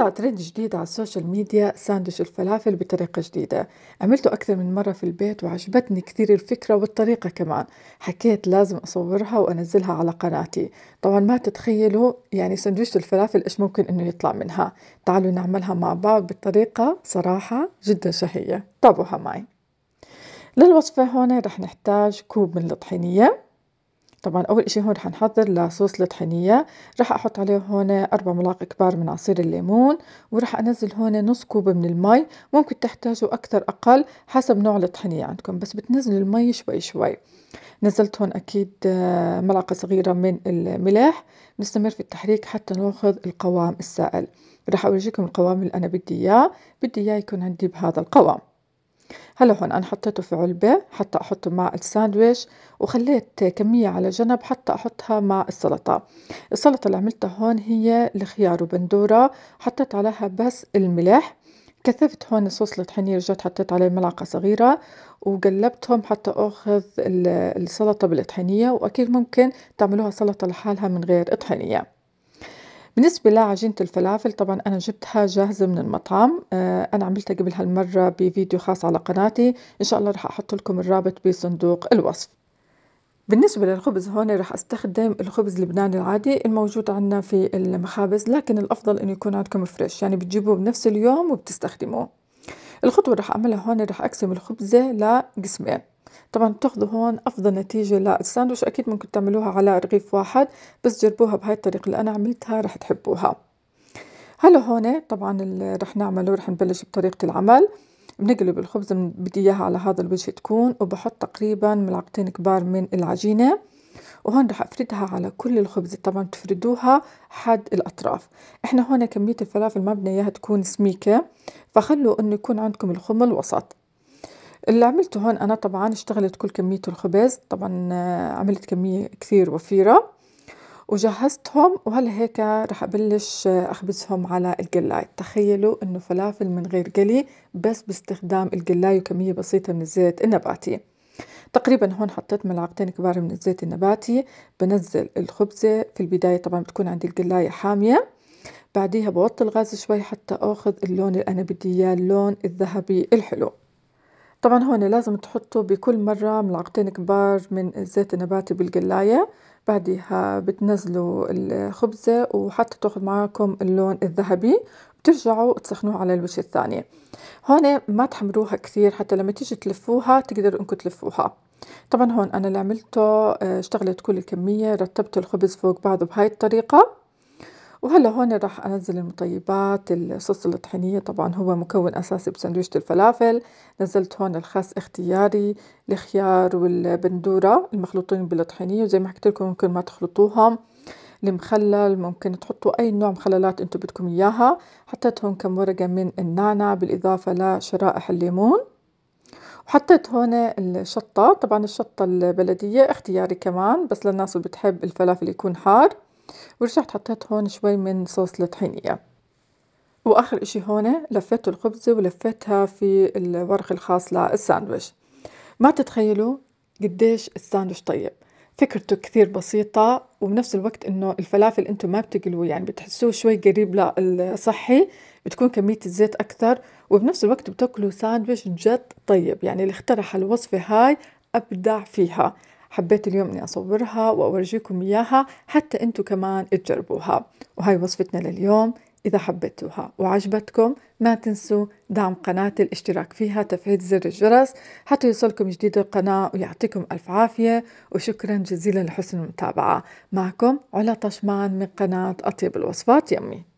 طلع ترند جديد على السوشيال ميديا ساندويتش الفلافل بطريقة جديدة عملته أكثر من مرة في البيت وعجبتني كثير الفكرة والطريقة كمان حكيت لازم أصورها وأنزلها على قناتي طبعا ما تتخيلوا يعني ساندويتش الفلافل إيش ممكن إنه يطلع منها تعالوا نعملها مع بعض بطريقة صراحة جدا شهية طابوها معي للوصفة هون رح نحتاج كوب من الطحينية طبعا اول اشي هون رح نحضر لصوص الطحينية رح احط عليه هون اربع ملاعق كبار من عصير الليمون ورح انزل هون نص كوب من المي ممكن تحتاجوا اكثر اقل حسب نوع الطحينية عندكم بس بتنزل المي شوي شوي نزلت هون اكيد آه، ملعقة صغيرة من الملح نستمر في التحريك حتى ناخذ القوام السائل رح اورجيكم القوام اللي انا بدي اياه بدي اياه يكون عندي بهذا القوام هلا هون أنا حطيته في علبة حتى أحطه مع الساندويش وخليت كمية على جنب حتى أحطها مع السلطة السلطة اللي عملتها هون هي الخيار وبندورة حطيت عليها بس الملح كثفت هون صوص الطحينية رجعت حطيت عليه ملعقة صغيرة وقلبتهم حتى أخذ السلطة بالطحينية وأكيد ممكن تعملوها سلطة لحالها من غير طحينية بالنسبة لعجينة الفلافل طبعا أنا جبتها جاهزة من المطعم آه، أنا عملتها قبل هالمرة بفيديو خاص على قناتي إن شاء الله رح أحط لكم الرابط بصندوق الوصف بالنسبة للخبز هون رح استخدم الخبز اللبناني العادي الموجود عندنا في المخابز لكن الأفضل إنه يكون عندكم فريش يعني بتجيبوه بنفس اليوم وبتستخدموه الخطوة رح أعملها هون رح أقسم الخبزة لقسمين طبعا بتاخذوا هون افضل نتيجة للساندويتش اكيد ممكن تعملوها على رغيف واحد بس جربوها بهاي الطريقة اللي انا عملتها رح تحبوها هلا هون طبعا اللي رح نعمله رح نبلش بطريقة العمل بنقلب الخبز بدي اياها على هذا الوجه تكون وبحط تقريبا ملعقتين كبار من العجينة وهون رح افردها على كل الخبز طبعا تفردوها حد الاطراف احنا هون كمية الفلافل ما بدنا اياها تكون سميكة فخلوا انه يكون عندكم الخمل وسط اللي عملته هون أنا طبعا اشتغلت كل كمية الخبز طبعا آه، عملت كمية كثير وفيرة وجهزتهم وهلا هيك رح أبلش آه، أخبزهم على القلاي تخيلوا إنه فلافل من غير قلي بس باستخدام القلاي وكمية بسيطة من الزيت النباتي تقريبا هون حطيت ملعقتين كبار من الزيت النباتي بنزل الخبزة في البداية طبعا بتكون عندي القلاية حامية بعديها بوطي الغاز شوي حتى أخذ اللون اللي أنا بدي إياه اللون الذهبي الحلو طبعا هون لازم تحطوا بكل مرة ملعقتين كبار من الزيت النباتي بالقلاية بعدها بتنزلوا الخبزة وحتى تاخد معاكم اللون الذهبي بترجعوا تسخنوها على الوش الثاني هون ما تحمروها كثير حتى لما تيجي تلفوها تقدروا انكم تلفوها طبعا هون انا اللي عملته اشتغلت كل الكمية رتبت الخبز فوق بعضه بهاي الطريقة وهلا هون راح انزل المطيبات الصوص الطحينيه طبعا هو مكون اساسي بسندويشه الفلافل نزلت هون الخس اختياري الخيار والبندوره المخلوطين بالطحينيه وزي ما حكيت لكم ممكن ما تخلطوهم المخلل ممكن تحطوا اي نوع مخللات انتم بدكم اياها حطيت هون كم ورقه من النعناع بالاضافه لشرائح الليمون وحطيت هون الشطه طبعا الشطه البلديه اختياري كمان بس للناس اللي بتحب الفلافل يكون حار ورجعت حطيت هون شوي من صوص الطحينية وآخر إشي هون لفيت الخبزة ولفيتها في الورق الخاص للساندويش ما تتخيلوا قديش الساندويش طيب فكرته كثير بسيطة وبنفس الوقت إنه الفلافل أنتم ما بتقلوه يعني بتحسوه شوي قريب للصحي بتكون كمية الزيت أكثر وبنفس الوقت بتاكلوا ساندويش جد طيب يعني اللي اخترع الوصفة هاي أبدع فيها حبيت اليوم اني اصورها واورجيكم اياها حتى انتم كمان تجربوها وهاي وصفتنا لليوم إذا حبيتوها وعجبتكم ما تنسوا دعم قناتي الاشتراك فيها تفعيل زر الجرس حتى يوصلكم جديد القناة ويعطيكم ألف عافية وشكرا جزيلا لحسن المتابعة معكم علا طشمان من قناة أطيب الوصفات يمي